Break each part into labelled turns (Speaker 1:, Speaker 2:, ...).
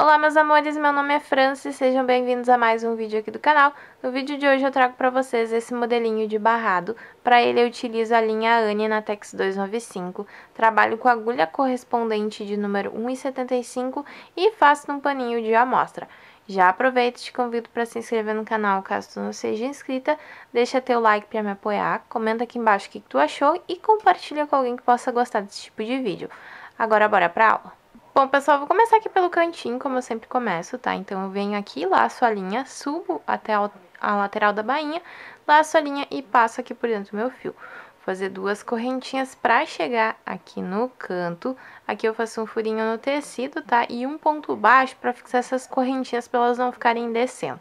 Speaker 1: Olá meus amores, meu nome é Francis, sejam bem-vindos a mais um vídeo aqui do canal. No vídeo de hoje eu trago para vocês esse modelinho de barrado, para ele eu utilizo a linha Anne na Tex 295, trabalho com agulha correspondente de número 1,75 e faço num paninho de amostra. Já aproveito e te convido para se inscrever no canal caso tu não seja inscrita, deixa teu like para me apoiar, comenta aqui embaixo o que, que tu achou e compartilha com alguém que possa gostar desse tipo de vídeo. Agora bora para aula! Bom, pessoal, vou começar aqui pelo cantinho, como eu sempre começo, tá? Então, eu venho aqui, laço a linha, subo até a, lateral da bainha, laço a linha e passo aqui por dentro do meu fio. Vou fazer duas correntinhas pra chegar aqui no canto. Aqui eu faço um furinho no tecido, tá? E um ponto baixo pra fixar essas correntinhas pra elas não ficarem descendo.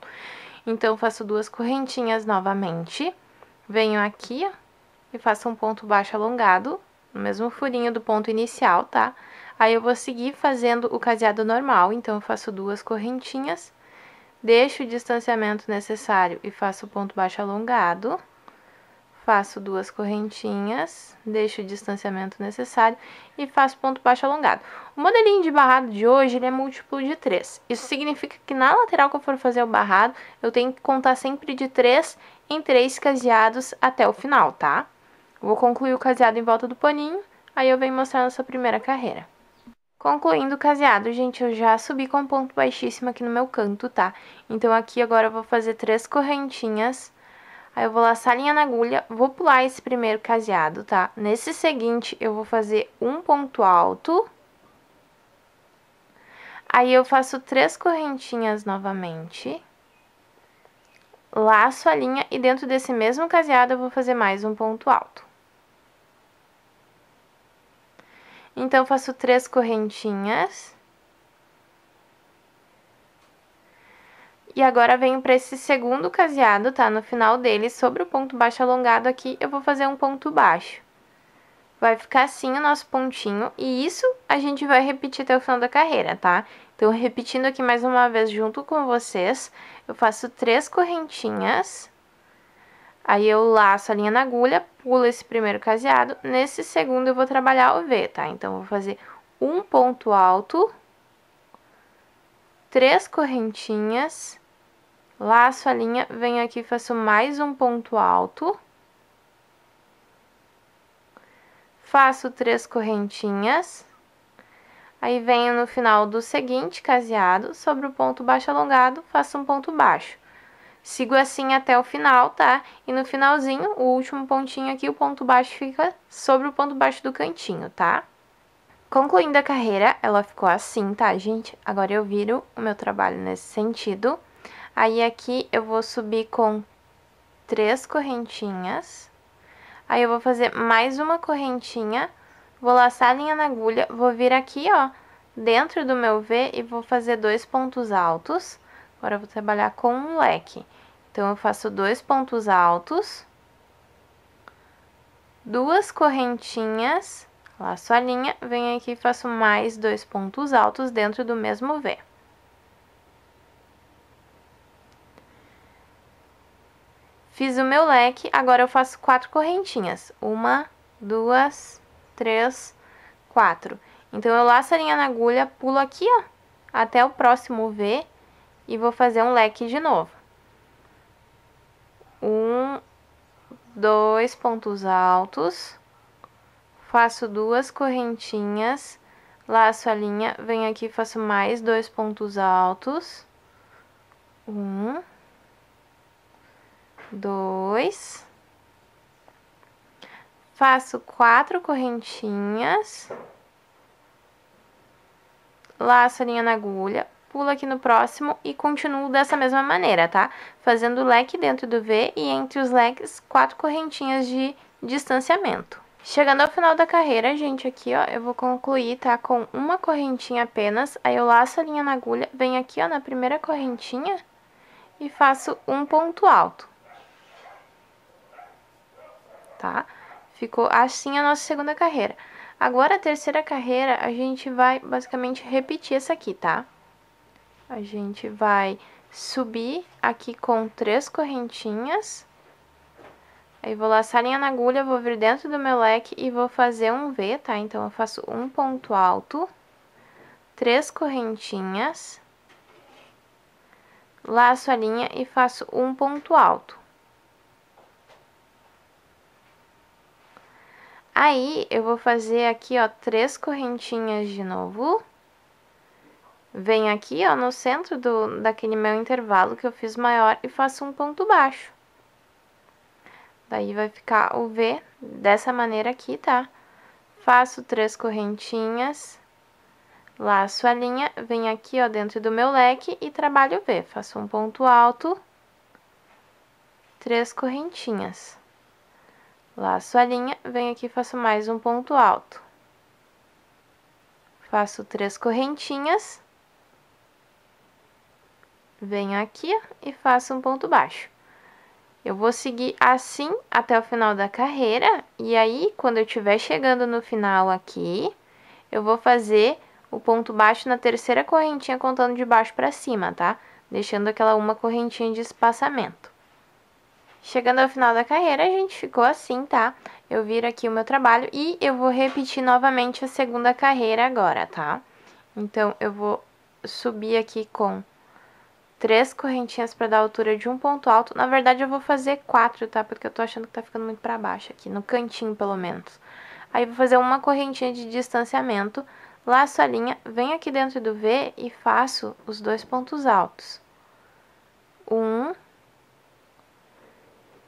Speaker 1: Então, faço duas correntinhas novamente, venho aqui, ó, e faço um ponto baixo alongado, no mesmo furinho do ponto inicial, Tá? Aí eu vou seguir fazendo o caseado normal, então eu faço duas correntinhas, deixo o distanciamento necessário e faço o ponto baixo alongado, faço duas correntinhas, deixo o distanciamento necessário e faço ponto baixo alongado. O modelinho de barrado de hoje, ele é múltiplo de 3. Isso significa que na lateral que eu for fazer o barrado, eu tenho que contar sempre de 3 em 3 caseados até o final, tá? Vou concluir o caseado em volta do paninho, aí eu venho mostrar a nossa primeira carreira. Concluindo o caseado, gente, eu já subi com ponto baixíssimo aqui no meu canto, tá? Então aqui agora eu vou fazer três correntinhas, aí eu vou laçar a linha na agulha, vou pular esse primeiro caseado, tá? Nesse seguinte eu vou fazer um ponto alto, aí eu faço três correntinhas novamente laço a linha e dentro desse mesmo caseado eu vou fazer mais um ponto alto. Então, faço três correntinhas. E agora venho para esse segundo caseado, tá? No final dele, sobre o ponto baixo alongado aqui, eu vou fazer um ponto baixo. Vai ficar assim o nosso pontinho, e isso a gente vai repetir até o final da carreira, tá? Então, repetindo aqui mais uma vez junto com vocês, eu faço três correntinhas... Aí eu laço a linha na agulha, pulo esse primeiro caseado, nesse segundo eu vou trabalhar o V, tá? Então, vou fazer um ponto alto, três correntinhas, laço a linha, venho aqui, faço mais um ponto alto, faço três correntinhas, aí venho no final do seguinte caseado, sobre o ponto baixo alongado, faço um ponto baixo. Sigo assim até o final, tá? E no finalzinho, o último pontinho aqui, o ponto baixo fica sobre o ponto baixo do cantinho, tá? Concluindo a carreira, ela ficou assim, tá, gente? Agora eu viro o meu trabalho nesse sentido. Aí aqui eu vou subir com três correntinhas. Aí eu vou fazer mais uma correntinha, vou laçar a linha na agulha, vou vir aqui, ó, dentro do meu V e vou fazer dois pontos altos Agora, vou trabalhar com um leque. Então, eu faço dois pontos altos, duas correntinhas, laço a linha, venho aqui e faço mais dois pontos altos dentro do mesmo V. Fiz o meu leque, agora eu faço quatro correntinhas. Uma, duas, três, quatro. Então, eu laço a linha na agulha, pulo aqui, ó, até o próximo V e vou fazer um leque de novo. Um, dois pontos altos, faço duas correntinhas, laço a linha, venho aqui faço mais dois pontos altos. Um, dois, faço quatro correntinhas, laço a linha na agulha, pulo aqui no próximo e continuo dessa mesma maneira, tá? Fazendo leque dentro do V e entre os leques quatro correntinhas de distanciamento. Chegando ao final da carreira, gente, aqui, ó, eu vou concluir, tá, com uma correntinha apenas, aí eu laço a linha na agulha, venho aqui, ó, na primeira correntinha e faço um ponto alto. Tá? Ficou assim a nossa segunda carreira. Agora, a terceira carreira, a gente vai basicamente repetir essa aqui, tá? a gente vai subir aqui com três correntinhas. Aí vou laçar a linha na agulha, vou vir dentro do meu leque e vou fazer um V, tá? Então, eu faço um ponto alto, três correntinhas, laço a linha e faço um ponto alto. Aí, eu vou fazer aqui, ó, três correntinhas de novo. Venho aqui, ó, no centro do, daquele meu intervalo que eu fiz maior e faço um ponto baixo. Daí vai ficar o V dessa maneira aqui, tá? Faço três correntinhas, laço a linha, venho aqui, ó, dentro do meu leque e trabalho o V. Faço um ponto alto, três correntinhas. Laço a linha, venho aqui e faço mais um ponto alto. Faço três correntinhas venho aqui e faço um ponto baixo. Eu vou seguir assim até o final da carreira, e aí, quando eu estiver chegando no final aqui, eu vou fazer o ponto baixo na terceira correntinha, contando de baixo para cima, tá? Deixando aquela uma correntinha de espaçamento. Chegando ao final da carreira, a gente ficou assim, tá? Eu viro aqui o meu trabalho e eu vou repetir novamente a segunda carreira agora, tá? Então, eu vou subir aqui com três correntinhas para dar altura de um ponto alto. Na verdade, eu vou fazer quatro, tá? Porque eu tô achando que tá ficando muito para baixo aqui, no cantinho pelo menos. Aí, vou fazer uma correntinha de distanciamento, laço a linha, venho aqui dentro do V e faço os dois pontos altos. Um,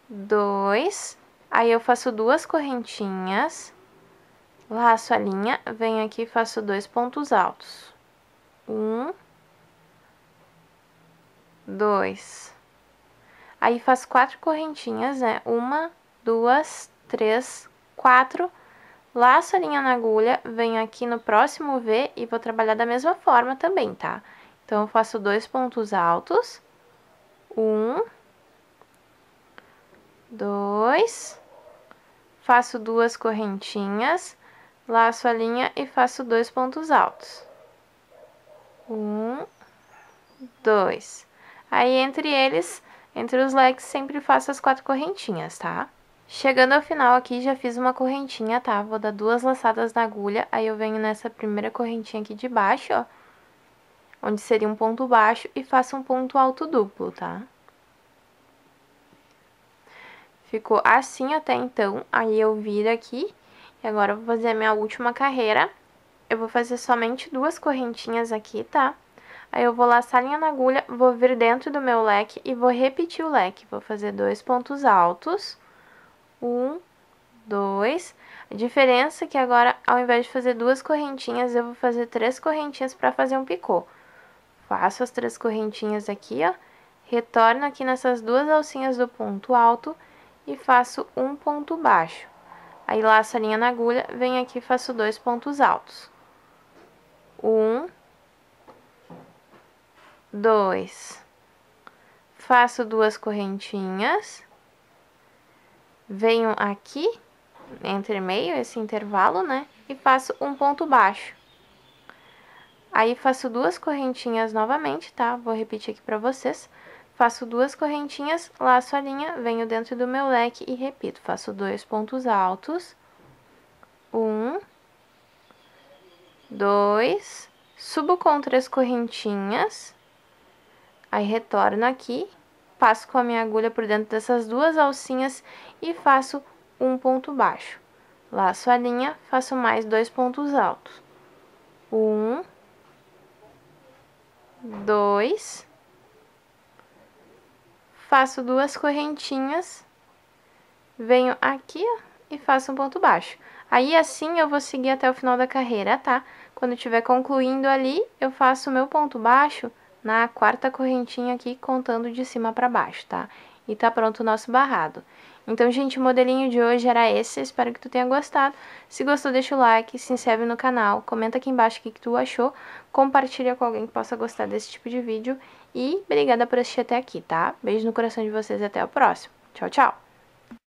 Speaker 1: dois, aí eu faço duas correntinhas, laço a linha, venho aqui e faço dois pontos altos. Um, dois. Aí faz quatro correntinhas, né? Uma, duas, três, quatro. Laço a linha na agulha, venho aqui no próximo V e vou trabalhar da mesma forma também, tá? Então, eu faço dois pontos altos. Um. Dois. Faço duas correntinhas, laço a linha e faço dois pontos altos. Um, dois. Aí entre eles, entre os legs, sempre faço as quatro correntinhas, tá? Chegando ao final aqui, já fiz uma correntinha, tá? Vou dar duas laçadas na agulha, aí eu venho nessa primeira correntinha aqui de baixo, ó. Onde seria um ponto baixo e faço um ponto alto duplo, tá? Ficou assim até então, aí eu viro aqui e agora eu vou fazer a minha última carreira. Eu vou fazer somente duas correntinhas aqui, tá? Tá? Aí eu vou laçar a linha na agulha, vou vir dentro do meu leque e vou repetir o leque. Vou fazer dois pontos altos. Um, dois. A diferença é que agora, ao invés de fazer duas correntinhas, eu vou fazer três correntinhas para fazer um picô. Faço as três correntinhas aqui, ó. Retorno aqui nessas duas alcinhas do ponto alto e faço um ponto baixo. Aí, laço a linha na agulha, venho aqui e faço dois pontos altos. Um, dois, faço duas correntinhas, venho aqui, entre meio, esse intervalo, né, e faço um ponto baixo. Aí, faço duas correntinhas novamente, tá? Vou repetir aqui pra vocês. Faço duas correntinhas, laço a linha, venho dentro do meu leque e repito. Faço dois pontos altos. Um. Dois. Subo com três correntinhas Aí retorno aqui, passo com a minha agulha por dentro dessas duas alcinhas e faço um ponto baixo. Laço a linha, faço mais dois pontos altos. Um, dois, faço duas correntinhas, venho aqui ó, e faço um ponto baixo. Aí assim eu vou seguir até o final da carreira, tá? Quando estiver concluindo ali, eu faço o meu ponto baixo na quarta correntinha aqui, contando de cima para baixo, tá? E tá pronto o nosso barrado. Então, gente, o modelinho de hoje era esse, espero que tu tenha gostado. Se gostou, deixa o like, se inscreve no canal, comenta aqui embaixo o que, que tu achou, compartilha com alguém que possa gostar desse tipo de vídeo e obrigada por assistir até aqui, tá? Beijo no coração de vocês e até o próximo. Tchau, tchau!